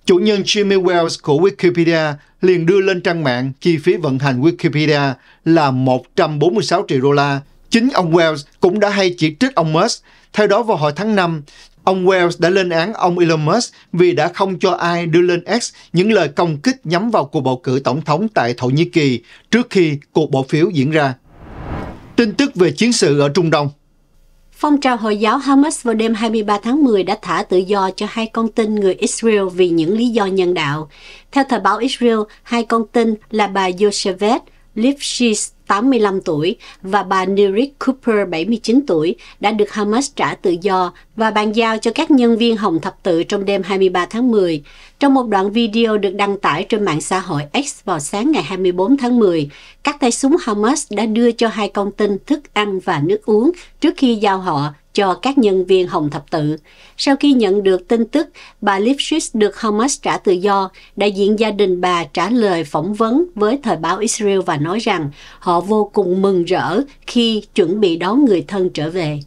Chủ nhân Jimmy Wells của Wikipedia liền đưa lên trang mạng chi phí vận hành Wikipedia là 146 triệu đô la, Chính ông Wells cũng đã hay chỉ trích ông Musk. Theo đó vào hồi tháng 5, ông Wells đã lên án ông Elon Musk vì đã không cho ai đưa lên X những lời công kích nhắm vào cuộc bầu cử tổng thống tại Thổ Nhĩ Kỳ trước khi cuộc bỏ phiếu diễn ra. Tin tức về chiến sự ở Trung Đông Phong trào Hồi giáo Hamas vào đêm 23 tháng 10 đã thả tự do cho hai con tin người Israel vì những lý do nhân đạo. Theo thời báo Israel, hai con tin là bà Yosevet Lifshitz 85 tuổi, và bà Nerik Cooper, 79 tuổi, đã được Hamas trả tự do và bàn giao cho các nhân viên Hồng Thập Tự trong đêm 23 tháng 10. Trong một đoạn video được đăng tải trên mạng xã hội X vào sáng ngày 24 tháng 10, các tay súng Hamas đã đưa cho hai con tin thức ăn và nước uống trước khi giao họ cho các nhân viên Hồng Thập Tự. Sau khi nhận được tin tức, bà Lipschitz được Hamas trả tự do, đại diện gia đình bà trả lời phỏng vấn với thời báo Israel và nói rằng họ vô cùng mừng rỡ khi chuẩn bị đón người thân trở về.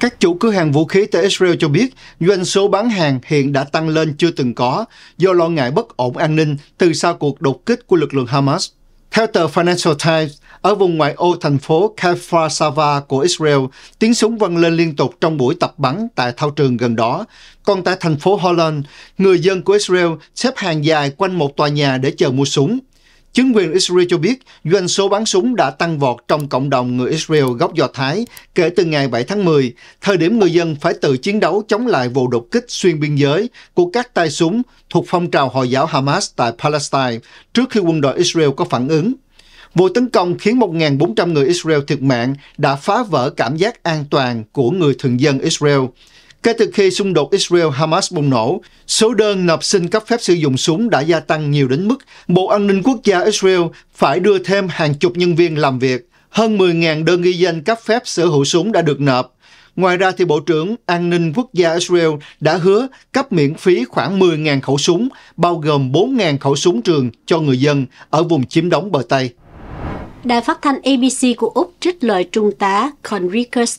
Các chủ cửa hàng vũ khí tại Israel cho biết doanh số bán hàng hiện đã tăng lên chưa từng có do lo ngại bất ổn an ninh từ sau cuộc đột kích của lực lượng Hamas. Theo tờ Financial Times, ở vùng ngoại ô thành phố Kfar Sava của Israel, tiếng súng vang lên liên tục trong buổi tập bắn tại thao trường gần đó. Còn tại thành phố Holland, người dân của Israel xếp hàng dài quanh một tòa nhà để chờ mua súng. Chính quyền Israel cho biết doanh số bán súng đã tăng vọt trong cộng đồng người Israel gốc Do Thái kể từ ngày 7 tháng 10, thời điểm người dân phải tự chiến đấu chống lại vụ đột kích xuyên biên giới của các tay súng thuộc phong trào Hồi giáo Hamas tại Palestine trước khi quân đội Israel có phản ứng. Vụ tấn công khiến 1.400 người Israel thiệt mạng đã phá vỡ cảm giác an toàn của người thường dân Israel. Kể từ khi xung đột Israel-Hamas bùng nổ, số đơn nộp xin cấp phép sử dụng súng đã gia tăng nhiều đến mức Bộ An ninh Quốc gia Israel phải đưa thêm hàng chục nhân viên làm việc. Hơn 10.000 đơn ghi danh cấp phép sở hữu súng đã được nộp. Ngoài ra thì Bộ trưởng An ninh Quốc gia Israel đã hứa cấp miễn phí khoảng 10.000 khẩu súng, bao gồm 4.000 khẩu súng trường cho người dân ở vùng chiếm đóng bờ Tây. Đài phát thanh ABC của Úc trích lời Trung tá Con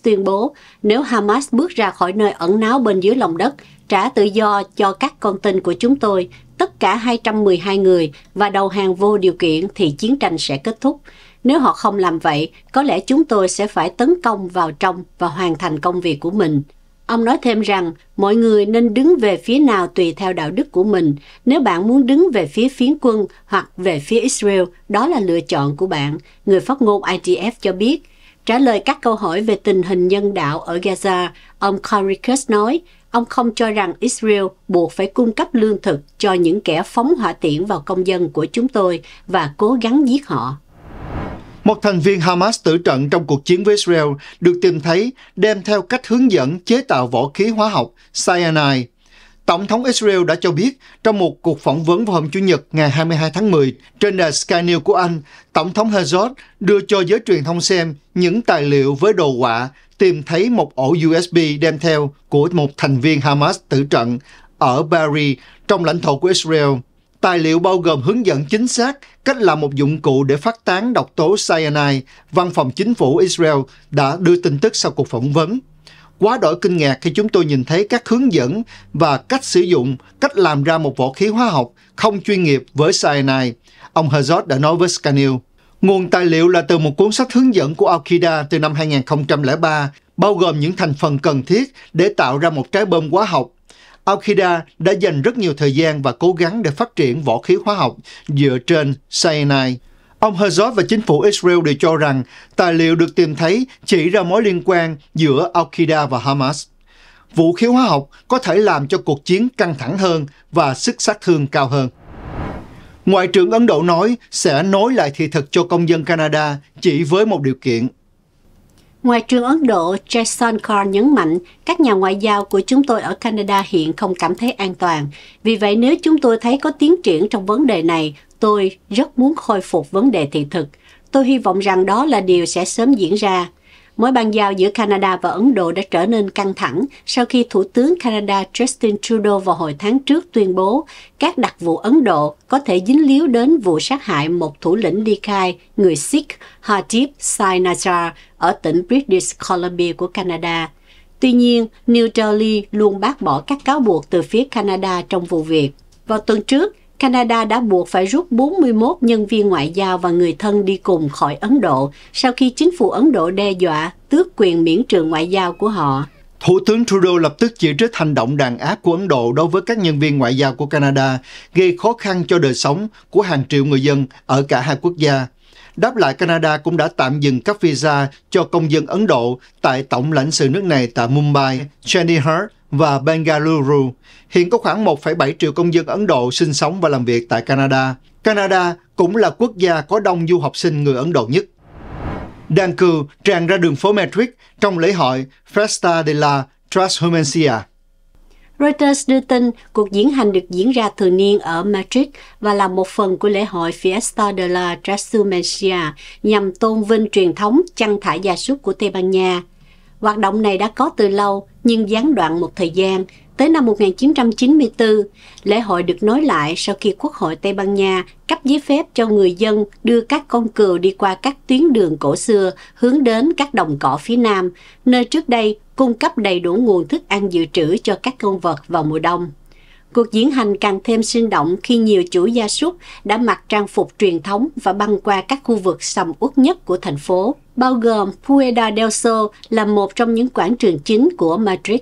tuyên bố nếu Hamas bước ra khỏi nơi ẩn náu bên dưới lòng đất, trả tự do cho các con tin của chúng tôi, tất cả 212 người và đầu hàng vô điều kiện thì chiến tranh sẽ kết thúc. Nếu họ không làm vậy, có lẽ chúng tôi sẽ phải tấn công vào trong và hoàn thành công việc của mình. Ông nói thêm rằng, mọi người nên đứng về phía nào tùy theo đạo đức của mình. Nếu bạn muốn đứng về phía phiến quân hoặc về phía Israel, đó là lựa chọn của bạn, người phát ngôn IDF cho biết. Trả lời các câu hỏi về tình hình nhân đạo ở Gaza, ông Coricus nói, ông không cho rằng Israel buộc phải cung cấp lương thực cho những kẻ phóng hỏa tiễn vào công dân của chúng tôi và cố gắng giết họ. Một thành viên Hamas tử trận trong cuộc chiến với Israel được tìm thấy đem theo cách hướng dẫn chế tạo vũ khí hóa học cyanide. Tổng thống Israel đã cho biết trong một cuộc phỏng vấn vào hôm Chủ nhật ngày 22 tháng 10 trên đài Sky News của Anh, Tổng thống Herzog đưa cho giới truyền thông xem những tài liệu với đồ họa tìm thấy một ổ USB đem theo của một thành viên Hamas tử trận ở Paris trong lãnh thổ của Israel. Tài liệu bao gồm hướng dẫn chính xác cách làm một dụng cụ để phát tán độc tố cyanide. Văn phòng chính phủ Israel đã đưa tin tức sau cuộc phỏng vấn. Quá đổi kinh ngạc khi chúng tôi nhìn thấy các hướng dẫn và cách sử dụng, cách làm ra một vũ khí hóa học không chuyên nghiệp với cyanide, ông Herzog đã nói với Scanil. Nguồn tài liệu là từ một cuốn sách hướng dẫn của Al-Qaeda từ năm 2003, bao gồm những thành phần cần thiết để tạo ra một trái bom hóa học Al-Qaeda đã dành rất nhiều thời gian và cố gắng để phát triển võ khí hóa học dựa trên cyanide. Ông Herzog và chính phủ Israel đều cho rằng tài liệu được tìm thấy chỉ ra mối liên quan giữa Al-Qaeda và Hamas. Vũ khí hóa học có thể làm cho cuộc chiến căng thẳng hơn và sức sát thương cao hơn. Ngoại trưởng Ấn Độ nói sẽ nối lại thị thực cho công dân Canada chỉ với một điều kiện – Ngoại trưởng Ấn Độ Jason Carr nhấn mạnh, các nhà ngoại giao của chúng tôi ở Canada hiện không cảm thấy an toàn. Vì vậy, nếu chúng tôi thấy có tiến triển trong vấn đề này, tôi rất muốn khôi phục vấn đề thị thực. Tôi hy vọng rằng đó là điều sẽ sớm diễn ra. Mối bàn giao giữa Canada và Ấn Độ đã trở nên căng thẳng sau khi Thủ tướng Canada Justin Trudeau vào hồi tháng trước tuyên bố các đặc vụ Ấn Độ có thể dính líu đến vụ sát hại một thủ lĩnh ly khai người Sikh Hardeep Sai Najjar ở tỉnh British Columbia của Canada. Tuy nhiên, New Delhi luôn bác bỏ các cáo buộc từ phía Canada trong vụ việc. Vào tuần trước, Canada đã buộc phải rút 41 nhân viên ngoại giao và người thân đi cùng khỏi Ấn Độ sau khi chính phủ Ấn Độ đe dọa tước quyền miễn trừ ngoại giao của họ. Thủ tướng Trudeau lập tức chỉ trích hành động đàn áp của Ấn Độ đối với các nhân viên ngoại giao của Canada, gây khó khăn cho đời sống của hàng triệu người dân ở cả hai quốc gia. Đáp lại, Canada cũng đã tạm dừng cấp visa cho công dân Ấn Độ tại Tổng lãnh sự nước này tại Mumbai, Jenny Hart, và Bengaluru. Hiện có khoảng 1,7 triệu công dân Ấn Độ sinh sống và làm việc tại Canada. Canada cũng là quốc gia có đông du học sinh người Ấn Độ nhất. Đàn cừu tràn ra đường phố Madrid trong lễ hội Festa de la Transhumancia. Reuters đưa tin cuộc diễn hành được diễn ra thường niên ở Madrid và là một phần của lễ hội Fiesta de la Transhumancia nhằm tôn vinh truyền thống chăn thả gia súc của Tây Ban Nha. Hoạt động này đã có từ lâu nhưng gián đoạn một thời gian tới năm 1994, lễ hội được nối lại sau khi Quốc hội Tây Ban Nha cấp giấy phép cho người dân đưa các con cừu đi qua các tuyến đường cổ xưa hướng đến các đồng cỏ phía Nam, nơi trước đây cung cấp đầy đủ nguồn thức ăn dự trữ cho các con vật vào mùa đông. Cuộc diễn hành càng thêm sinh động khi nhiều chủ gia súc đã mặc trang phục truyền thống và băng qua các khu vực sầm uất nhất của thành phố, bao gồm Pueda del Sol là một trong những quảng trường chính của Madrid.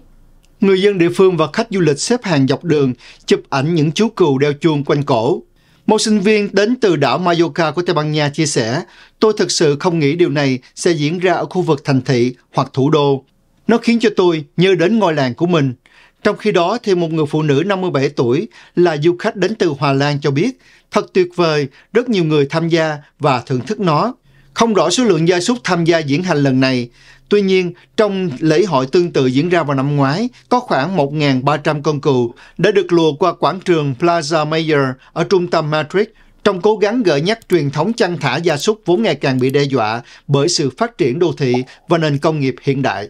Người dân địa phương và khách du lịch xếp hàng dọc đường, chụp ảnh những chú cừu đeo chuông quanh cổ. Một sinh viên đến từ đảo Mallorca của Tây Ban Nha chia sẻ, tôi thực sự không nghĩ điều này sẽ diễn ra ở khu vực thành thị hoặc thủ đô. Nó khiến cho tôi nhớ đến ngôi làng của mình – trong khi đó, thêm một người phụ nữ 57 tuổi là du khách đến từ Hòa Lan cho biết, thật tuyệt vời, rất nhiều người tham gia và thưởng thức nó. Không rõ số lượng gia súc tham gia diễn hành lần này, tuy nhiên trong lễ hội tương tự diễn ra vào năm ngoái, có khoảng 1.300 con cừu đã được lùa qua quảng trường Plaza Mayor ở trung tâm Madrid trong cố gắng gợi nhắc truyền thống chăn thả gia súc vốn ngày càng bị đe dọa bởi sự phát triển đô thị và nền công nghiệp hiện đại.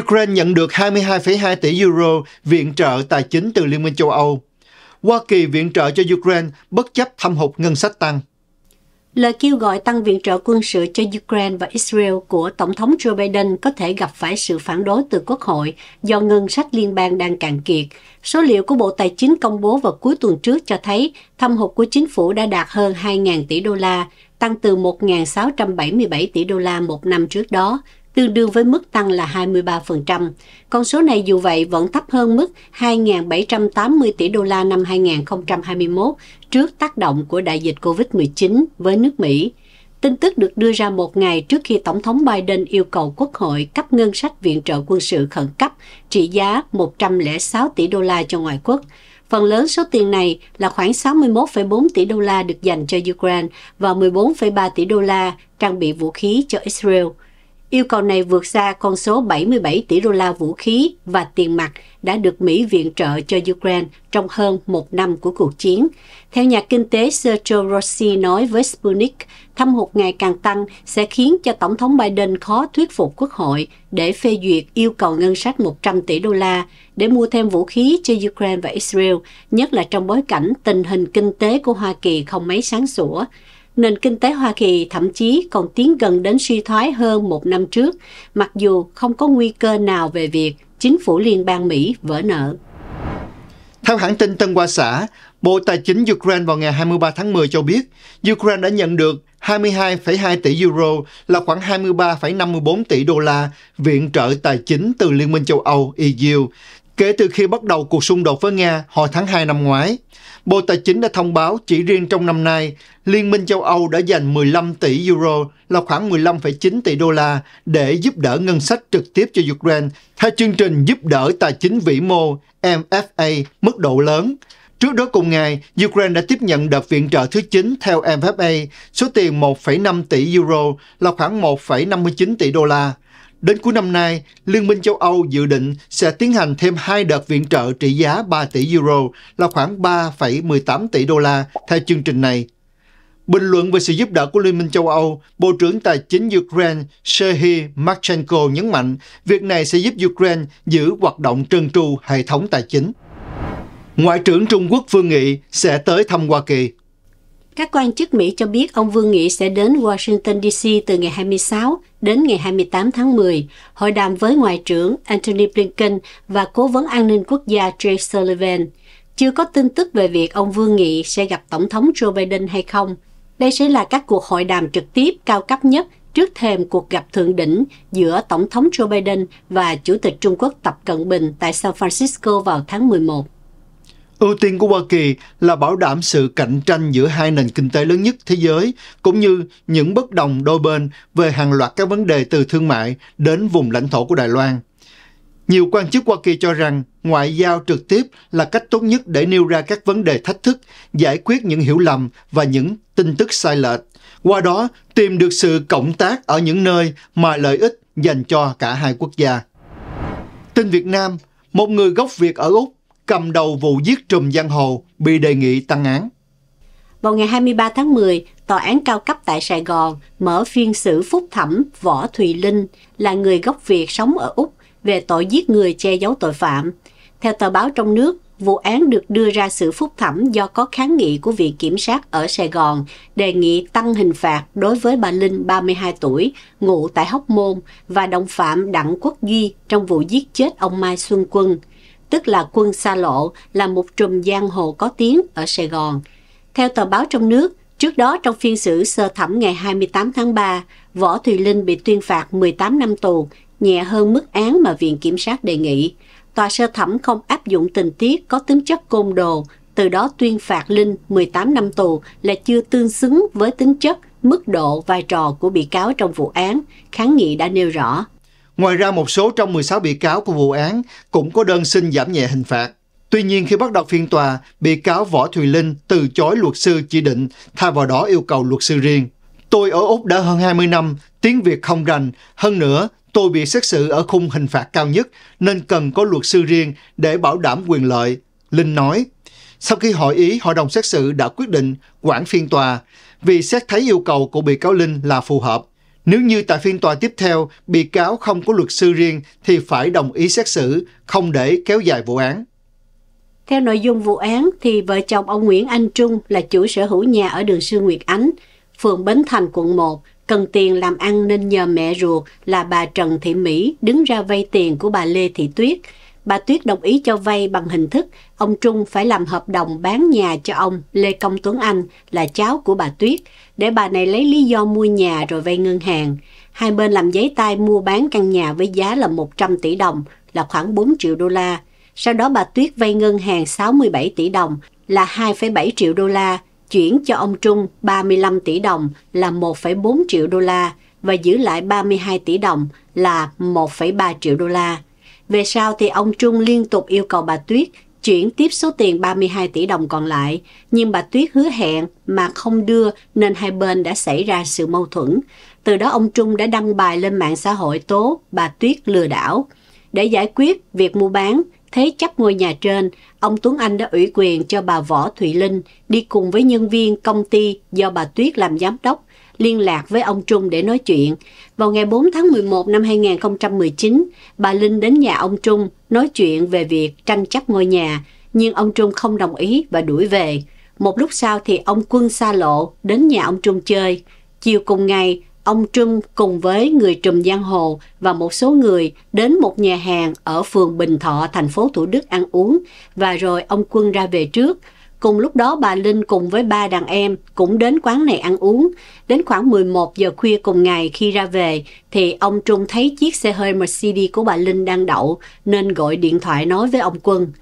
Ukraine nhận được 22,2 tỷ euro viện trợ tài chính từ Liên minh châu Âu. Hoa Kỳ viện trợ cho Ukraine bất chấp thâm hụt ngân sách tăng. Lời kêu gọi tăng viện trợ quân sự cho Ukraine và Israel của Tổng thống Joe Biden có thể gặp phải sự phản đối từ Quốc hội do ngân sách liên bang đang cạn kiệt. Số liệu của Bộ Tài chính công bố vào cuối tuần trước cho thấy thâm hụt của chính phủ đã đạt hơn 2.000 tỷ đô la, tăng từ 1.677 tỷ đô la một năm trước đó, tương đương với mức tăng là 23%. Con số này dù vậy vẫn thấp hơn mức 2.780 tỷ đô la năm 2021 trước tác động của đại dịch COVID-19 với nước Mỹ. Tin tức được đưa ra một ngày trước khi Tổng thống Biden yêu cầu Quốc hội cấp ngân sách viện trợ quân sự khẩn cấp trị giá 106 tỷ đô la cho ngoại quốc. Phần lớn số tiền này là khoảng 61,4 tỷ đô la được dành cho Ukraine và 14,3 tỷ đô la trang bị vũ khí cho Israel. Yêu cầu này vượt xa con số 77 tỷ đô la vũ khí và tiền mặt đã được Mỹ viện trợ cho Ukraine trong hơn một năm của cuộc chiến. Theo nhà kinh tế Sergio Rossi nói với Sputnik, thâm hụt ngày càng tăng sẽ khiến cho Tổng thống Biden khó thuyết phục Quốc hội để phê duyệt yêu cầu ngân sách 100 tỷ đô la để mua thêm vũ khí cho Ukraine và Israel, nhất là trong bối cảnh tình hình kinh tế của Hoa Kỳ không mấy sáng sủa nền kinh tế Hoa Kỳ thậm chí còn tiến gần đến suy thoái hơn một năm trước, mặc dù không có nguy cơ nào về việc chính phủ liên bang Mỹ vỡ nợ. Theo hãng tin Tân Hoa Xã, Bộ Tài chính Ukraine vào ngày 23 tháng 10 cho biết Ukraine đã nhận được 22,2 tỷ euro là khoảng 23,54 tỷ đô la viện trợ tài chính từ Liên minh châu Âu EU kể từ khi bắt đầu cuộc xung đột với Nga hồi tháng 2 năm ngoái. Bộ Tài chính đã thông báo chỉ riêng trong năm nay, Liên minh châu Âu đã dành 15 tỷ euro là khoảng 15,9 tỷ đô la để giúp đỡ ngân sách trực tiếp cho Ukraine theo chương trình giúp đỡ tài chính vĩ mô MFA mức độ lớn. Trước đó cùng ngày, Ukraine đã tiếp nhận đợt viện trợ thứ 9 theo MFA, số tiền 1,5 tỷ euro là khoảng 1,59 tỷ đô la. Đến cuối năm nay, Liên minh châu Âu dự định sẽ tiến hành thêm hai đợt viện trợ trị giá 3 tỷ euro là khoảng 3,18 tỷ đô la theo chương trình này. Bình luận về sự giúp đỡ của Liên minh châu Âu, Bộ trưởng Tài chính Ukraine Serhiy Marchenko nhấn mạnh việc này sẽ giúp Ukraine giữ hoạt động trơn tru hệ thống tài chính. Ngoại trưởng Trung Quốc Vương Nghị sẽ tới thăm Hoa Kỳ các quan chức Mỹ cho biết ông Vương Nghị sẽ đến Washington DC từ ngày 26 đến ngày 28 tháng 10, hội đàm với Ngoại trưởng Antony Blinken và Cố vấn An ninh Quốc gia Jake Sullivan. Chưa có tin tức về việc ông Vương Nghị sẽ gặp Tổng thống Joe Biden hay không. Đây sẽ là các cuộc hội đàm trực tiếp cao cấp nhất trước thềm cuộc gặp thượng đỉnh giữa Tổng thống Joe Biden và Chủ tịch Trung Quốc Tập Cận Bình tại San Francisco vào tháng 11. Ưu tiên của Hoa Kỳ là bảo đảm sự cạnh tranh giữa hai nền kinh tế lớn nhất thế giới, cũng như những bất đồng đôi bên về hàng loạt các vấn đề từ thương mại đến vùng lãnh thổ của Đài Loan. Nhiều quan chức Hoa Kỳ cho rằng ngoại giao trực tiếp là cách tốt nhất để nêu ra các vấn đề thách thức, giải quyết những hiểu lầm và những tin tức sai lệch. Qua đó, tìm được sự cộng tác ở những nơi mà lợi ích dành cho cả hai quốc gia. Tin Việt Nam, một người gốc Việt ở Úc cầm đầu vụ giết trùm giang hồ bị đề nghị tăng án. Vào ngày 23 tháng 10, Tòa án cao cấp tại Sài Gòn mở phiên xử phúc thẩm Võ Thùy Linh là người gốc Việt sống ở Úc về tội giết người che giấu tội phạm. Theo tờ báo trong nước, vụ án được đưa ra xử phúc thẩm do có kháng nghị của Viện Kiểm sát ở Sài Gòn đề nghị tăng hình phạt đối với bà Linh 32 tuổi, ngụ tại Hóc Môn và đồng phạm Đặng Quốc Duy trong vụ giết chết ông Mai Xuân Quân – tức là quân xa lộ, là một trùm giang hồ có tiếng ở Sài Gòn. Theo tờ báo trong nước, trước đó trong phiên xử sơ thẩm ngày 28 tháng 3, Võ Thùy Linh bị tuyên phạt 18 năm tù, nhẹ hơn mức án mà Viện Kiểm sát đề nghị. Tòa sơ thẩm không áp dụng tình tiết có tính chất côn đồ, từ đó tuyên phạt Linh 18 năm tù là chưa tương xứng với tính chất, mức độ, vai trò của bị cáo trong vụ án, kháng nghị đã nêu rõ. Ngoài ra một số trong 16 bị cáo của vụ án cũng có đơn xin giảm nhẹ hình phạt. Tuy nhiên khi bắt đầu phiên tòa, bị cáo Võ Thùy Linh từ chối luật sư chỉ định, thay vào đó yêu cầu luật sư riêng. Tôi ở Úc đã hơn 20 năm, tiếng Việt không rành. Hơn nữa, tôi bị xét xử ở khung hình phạt cao nhất nên cần có luật sư riêng để bảo đảm quyền lợi. Linh nói, sau khi hội ý, hội đồng xét xử đã quyết định quản phiên tòa vì xét thấy yêu cầu của bị cáo Linh là phù hợp. Nếu như tại phiên tòa tiếp theo, bị cáo không có luật sư riêng thì phải đồng ý xét xử, không để kéo dài vụ án. Theo nội dung vụ án thì vợ chồng ông Nguyễn Anh Trung là chủ sở hữu nhà ở đường Sư Nguyệt Ánh, phường Bến Thành, quận 1, cần tiền làm ăn nên nhờ mẹ ruột là bà Trần Thị Mỹ đứng ra vay tiền của bà Lê Thị Tuyết – bà Tuyết đồng ý cho vay bằng hình thức ông Trung phải làm hợp đồng bán nhà cho ông Lê Công Tuấn Anh là cháu của bà Tuyết để bà này lấy lý do mua nhà rồi vay ngân hàng. Hai bên làm giấy tay mua bán căn nhà với giá là 100 tỷ đồng là khoảng 4 triệu đô la. Sau đó bà Tuyết vay ngân hàng 67 tỷ đồng là 2,7 triệu đô la, chuyển cho ông Trung 35 tỷ đồng là 1,4 triệu đô la và giữ lại 32 tỷ đồng là 1,3 triệu đô la. Về sau thì ông Trung liên tục yêu cầu bà Tuyết chuyển tiếp số tiền 32 tỷ đồng còn lại, nhưng bà Tuyết hứa hẹn mà không đưa nên hai bên đã xảy ra sự mâu thuẫn. Từ đó ông Trung đã đăng bài lên mạng xã hội tố bà Tuyết lừa đảo. Để giải quyết việc mua bán, thế chấp ngôi nhà trên, ông Tuấn Anh đã ủy quyền cho bà Võ Thụy Linh đi cùng với nhân viên công ty do bà Tuyết làm giám đốc liên lạc với ông Trung để nói chuyện. Vào ngày 4 tháng 11 năm 2019, bà Linh đến nhà ông Trung nói chuyện về việc tranh chấp ngôi nhà, nhưng ông Trung không đồng ý và đuổi về. Một lúc sau thì ông Quân xa lộ đến nhà ông Trung chơi. Chiều cùng ngày, ông Trung cùng với người trùm giang hồ và một số người đến một nhà hàng ở phường Bình Thọ, thành phố Thủ Đức ăn uống và rồi ông Quân ra về trước. Cùng lúc đó bà Linh cùng với ba đàn em cũng đến quán này ăn uống. Đến khoảng 11 giờ khuya cùng ngày khi ra về thì ông Trung thấy chiếc xe hơi Mercedes của bà Linh đang đậu nên gọi điện thoại nói với ông Quân.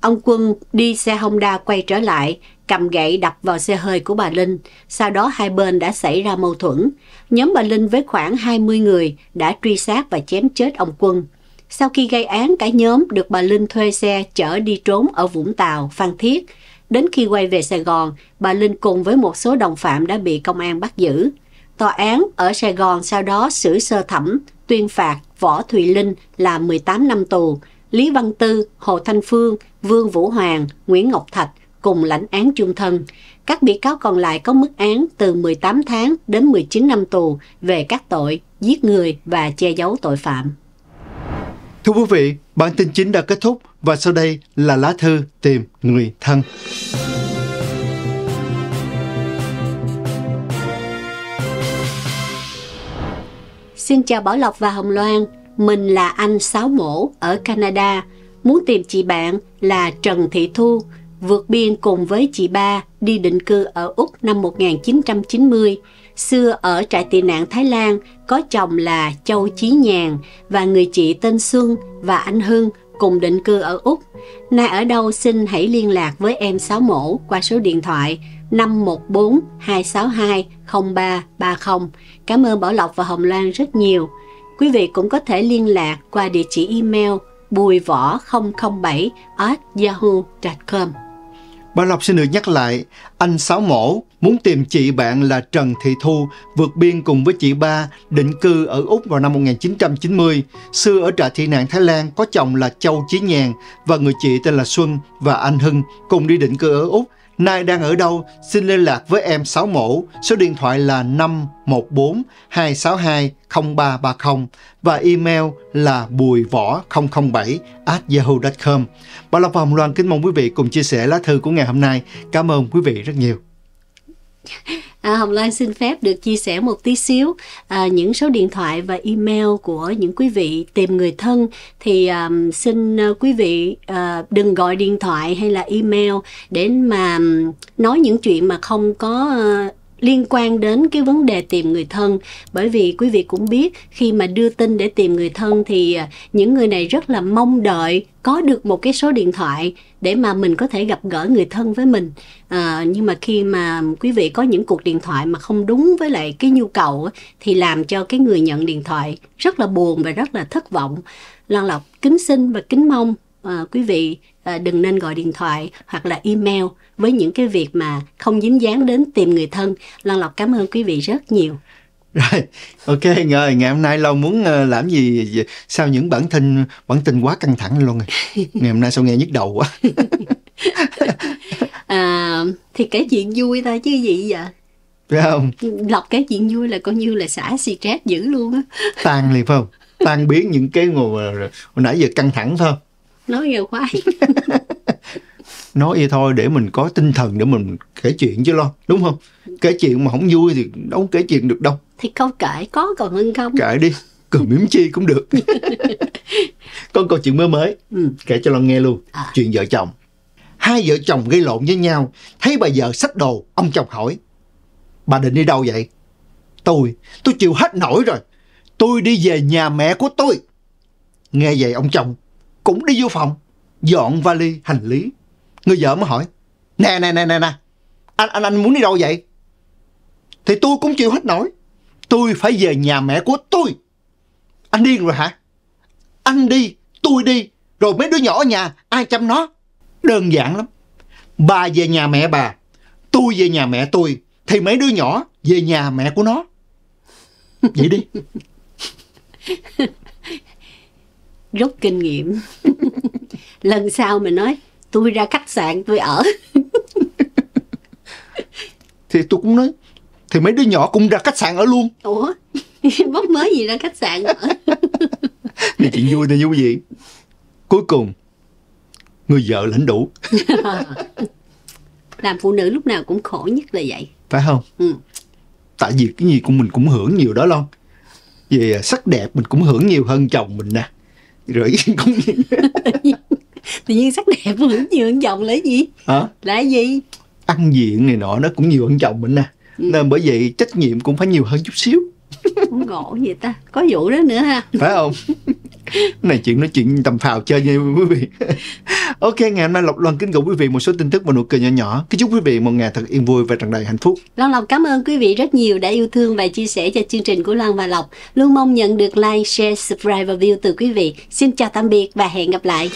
Ông Quân đi xe Honda quay trở lại, cầm gậy đập vào xe hơi của bà Linh. Sau đó hai bên đã xảy ra mâu thuẫn. Nhóm bà Linh với khoảng 20 người đã truy sát và chém chết ông Quân. Sau khi gây án, cả nhóm được bà Linh thuê xe chở đi trốn ở Vũng Tàu, Phan Thiết. Đến khi quay về Sài Gòn, bà Linh cùng với một số đồng phạm đã bị công an bắt giữ. Tòa án ở Sài Gòn sau đó xử sơ thẩm, tuyên phạt Võ Thùy Linh là 18 năm tù, Lý Văn Tư, Hồ Thanh Phương, Vương Vũ Hoàng, Nguyễn Ngọc Thạch cùng lãnh án chung thân. Các bị cáo còn lại có mức án từ 18 tháng đến 19 năm tù về các tội giết người và che giấu tội phạm. Thưa quý vị, bản tin chính đã kết thúc và sau đây là lá thư tìm người thân. Xin chào Bảo Lộc và Hồng Loan, mình là anh Sáu Mổ ở Canada, muốn tìm chị bạn là Trần Thị Thu, vượt biên cùng với chị ba đi định cư ở Úc năm 1990. Xưa ở trại tị nạn Thái Lan có chồng là Châu Chí Nhàn và người chị tên Xuân và anh Hưng cùng định cư ở Úc. Nay ở đâu xin hãy liên lạc với em Sáu Mổ qua số điện thoại 514 262 0330. Cảm ơn Bảo Lộc và Hồng Loan rất nhiều. Quý vị cũng có thể liên lạc qua địa chỉ email bùi võ 007 yahoo.com. Bảo Lộc xin được nhắc lại, anh Sáu Mổ muốn tìm chị bạn là Trần Thị Thu vượt biên cùng với chị ba định cư ở Úc vào năm 1990. Xưa ở trại tị nạn Thái Lan có chồng là Châu Chí Nhàn và người chị tên là Xuân và anh Hưng cùng đi định cư ở Úc. Nay đang ở đâu? Xin liên lạc với em Sáu Mổ. Số điện thoại là 514 262 0330 và email là bùi võ 007 at yahoo.com. Bảo Lộc và Hồng Loan kính mong quý vị cùng chia sẻ lá thư của ngày hôm nay. Cảm ơn quý vị rất nhiều. À, Hồng Loan xin phép được chia sẻ một tí xíu à, những số điện thoại và email của những quý vị tìm người thân thì à, xin à, quý vị à, đừng gọi điện thoại hay là email để mà nói những chuyện mà không có à, liên quan đến cái vấn đề tìm người thân bởi vì quý vị cũng biết khi mà đưa tin để tìm người thân thì à, những người này rất là mong đợi có được một cái số điện thoại để mà mình có thể gặp gỡ người thân với mình à, nhưng mà khi mà quý vị có những cuộc điện thoại mà không đúng với lại cái nhu cầu thì làm cho cái người nhận điện thoại rất là buồn và rất là thất vọng lan lọc kính xin và kính mong à, quý vị à, đừng nên gọi điện thoại hoặc là email với những cái việc mà không dính dáng đến tìm người thân lan lộc cảm ơn quý vị rất nhiều rồi ok rồi ngày hôm nay lâu muốn ờ, làm gì sau những bản tin bản tin quá căng thẳng luôn rồi [LAUGHS] ngày hôm nay sao nghe nhức đầu quá [LAUGHS] à, thì cái chuyện vui thôi chứ gì vậy phải không lọc cái chuyện vui là coi như là xả stress dữ luôn á tan liền phải không tan biến những cái ngồi hồi nãy giờ căng thẳng thôi nói nhiều quá. [LAUGHS] nói vậy thôi để mình có tinh thần để mình kể chuyện chứ lo đúng không kể chuyện mà không vui thì đâu kể chuyện được đâu thì câu kể có còn hơn không kể đi cười miếng chi cũng được [LAUGHS] con câu chuyện mới mới ừ. kể cho lo nghe luôn à. chuyện vợ chồng hai vợ chồng gây lộn với nhau thấy bà vợ xách đồ ông chồng hỏi bà định đi đâu vậy tôi tôi chịu hết nổi rồi tôi đi về nhà mẹ của tôi nghe vậy ông chồng cũng đi vô phòng dọn vali hành lý Người vợ mới hỏi Nè nè nè nè nè Anh anh anh muốn đi đâu vậy Thì tôi cũng chịu hết nổi Tôi phải về nhà mẹ của tôi Anh điên rồi hả Anh đi tôi đi Rồi mấy đứa nhỏ ở nhà ai chăm nó Đơn giản lắm Bà về nhà mẹ bà Tôi về nhà mẹ tôi Thì mấy đứa nhỏ về nhà mẹ của nó Vậy đi [LAUGHS] Rút kinh nghiệm [LAUGHS] Lần sau mình nói tôi ra khách sạn tôi ở [LAUGHS] thì tôi cũng nói thì mấy đứa nhỏ cũng ra khách sạn ở luôn ủa [LAUGHS] bóc mới gì ra khách sạn ở thì [LAUGHS] chuyện vui thì vui gì cuối cùng người vợ lãnh đủ làm phụ nữ lúc nào cũng khổ nhất là vậy phải không ừ. tại vì cái gì của mình cũng hưởng nhiều đó lon về sắc đẹp mình cũng hưởng nhiều hơn chồng mình nè rồi cũng tự nhiên sắc đẹp mà nhiều hơn chồng là gì hả à? là gì ăn diện này nọ nó cũng nhiều hơn chồng mình nè à. ừ. nên bởi vậy trách nhiệm cũng phải nhiều hơn chút xíu ngộ vậy ta có vụ đó nữa ha phải không [LAUGHS] này chuyện nói chuyện tầm phào chơi nha quý vị [LAUGHS] ok ngày hôm nay lộc loan kính gửi quý vị một số tin tức và nụ cười nhỏ nhỏ kính chúc quý vị một ngày thật yên vui và tràn đầy hạnh phúc loan lộc cảm ơn quý vị rất nhiều đã yêu thương và chia sẻ cho chương trình của loan và lộc luôn mong nhận được like share subscribe và view từ quý vị xin chào tạm biệt và hẹn gặp lại